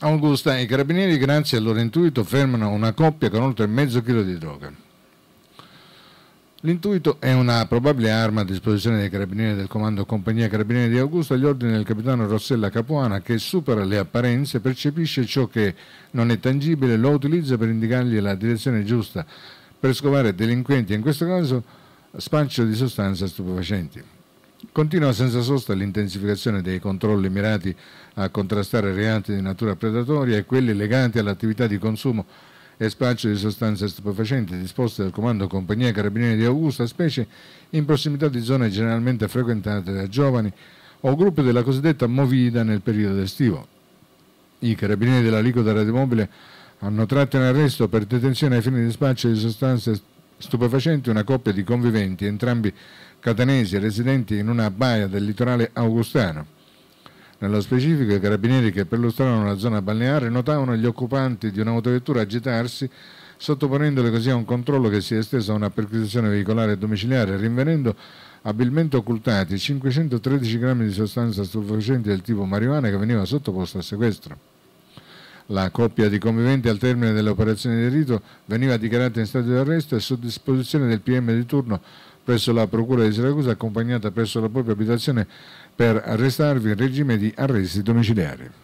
Augusta, i carabinieri grazie al loro intuito fermano una coppia con oltre mezzo chilo di droga. L'intuito è una probabile arma a disposizione dei carabinieri del comando Compagnia Carabinieri di Augusta agli ordini del capitano Rossella Capuana che supera le apparenze, percepisce ciò che non è tangibile, lo utilizza per indicargli la direzione giusta per scovare delinquenti, in questo caso spancio di sostanze stupefacenti. Continua senza sosta l'intensificazione dei controlli mirati a contrastare reati di natura predatoria e quelli legati all'attività di consumo e spaccio di sostanze stupefacenti disposte dal comando Compagnia Carabinieri di Augusta, specie in prossimità di zone generalmente frequentate da giovani o gruppi della cosiddetta movida nel periodo estivo. I carabinieri dell'aliquota radiomobile hanno tratto in arresto per detenzione ai fini di spaccio di sostanze stupefacenti stupefacente una coppia di conviventi, entrambi catanesi residenti in una baia del litorale augustano. Nello specifico i carabinieri che perlustravano la zona balneare notavano gli occupanti di un'autovettura agitarsi sottoponendole così a un controllo che si è esteso a una perquisizione veicolare e domiciliare, rinvenendo abilmente occultati 513 grammi di sostanza stupefacente del tipo marijuana che veniva sottoposto a sequestro. La coppia di conviventi al termine delle operazioni di rito veniva dichiarata in stato di arresto e su disposizione del PM di turno presso la Procura di Siracusa accompagnata presso la propria abitazione per arrestarvi in regime di arresti domiciliari.